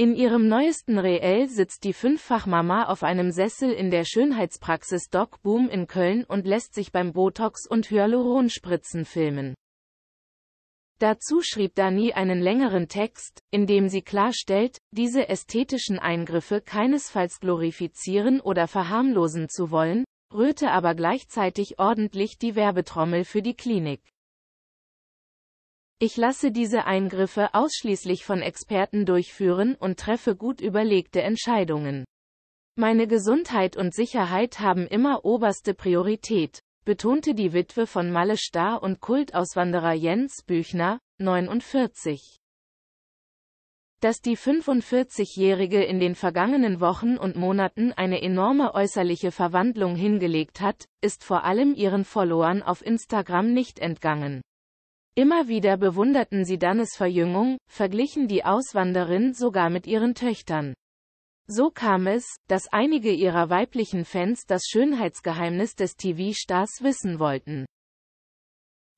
In ihrem neuesten Reel sitzt die Fünffachmama auf einem Sessel in der Schönheitspraxis Doc Boom in Köln und lässt sich beim Botox und Hyaluronspritzen filmen. Dazu schrieb Dani einen längeren Text, in dem sie klarstellt, diese ästhetischen Eingriffe keinesfalls glorifizieren oder verharmlosen zu wollen, rührte aber gleichzeitig ordentlich die Werbetrommel für die Klinik. Ich lasse diese Eingriffe ausschließlich von Experten durchführen und treffe gut überlegte Entscheidungen. Meine Gesundheit und Sicherheit haben immer oberste Priorität, betonte die Witwe von Malle Star und Kultauswanderer Jens Büchner, 49. Dass die 45-Jährige in den vergangenen Wochen und Monaten eine enorme äußerliche Verwandlung hingelegt hat, ist vor allem ihren Followern auf Instagram nicht entgangen. Immer wieder bewunderten sie Dannes Verjüngung, verglichen die Auswanderin sogar mit ihren Töchtern. So kam es, dass einige ihrer weiblichen Fans das Schönheitsgeheimnis des TV-Stars wissen wollten.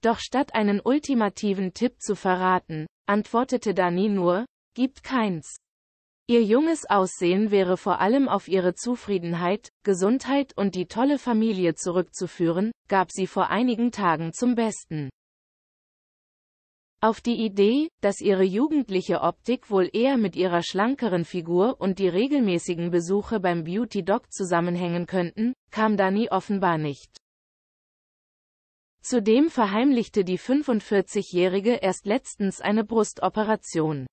Doch statt einen ultimativen Tipp zu verraten, antwortete Dani nur, gibt keins. Ihr junges Aussehen wäre vor allem auf ihre Zufriedenheit, Gesundheit und die tolle Familie zurückzuführen, gab sie vor einigen Tagen zum Besten. Auf die Idee, dass ihre jugendliche Optik wohl eher mit ihrer schlankeren Figur und die regelmäßigen Besuche beim Beauty Doc zusammenhängen könnten, kam Dani offenbar nicht. Zudem verheimlichte die 45-Jährige erst letztens eine Brustoperation.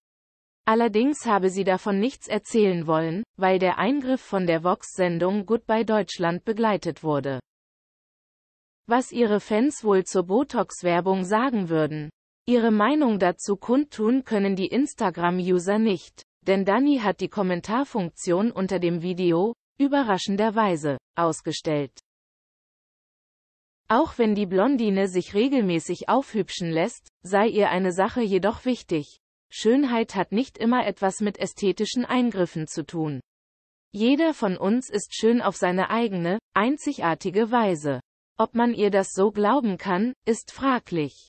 Allerdings habe sie davon nichts erzählen wollen, weil der Eingriff von der Vox-Sendung Goodbye Deutschland begleitet wurde. Was ihre Fans wohl zur Botox-Werbung sagen würden, Ihre Meinung dazu kundtun können die Instagram-User nicht, denn Dani hat die Kommentarfunktion unter dem Video, überraschenderweise, ausgestellt. Auch wenn die Blondine sich regelmäßig aufhübschen lässt, sei ihr eine Sache jedoch wichtig. Schönheit hat nicht immer etwas mit ästhetischen Eingriffen zu tun. Jeder von uns ist schön auf seine eigene, einzigartige Weise. Ob man ihr das so glauben kann, ist fraglich.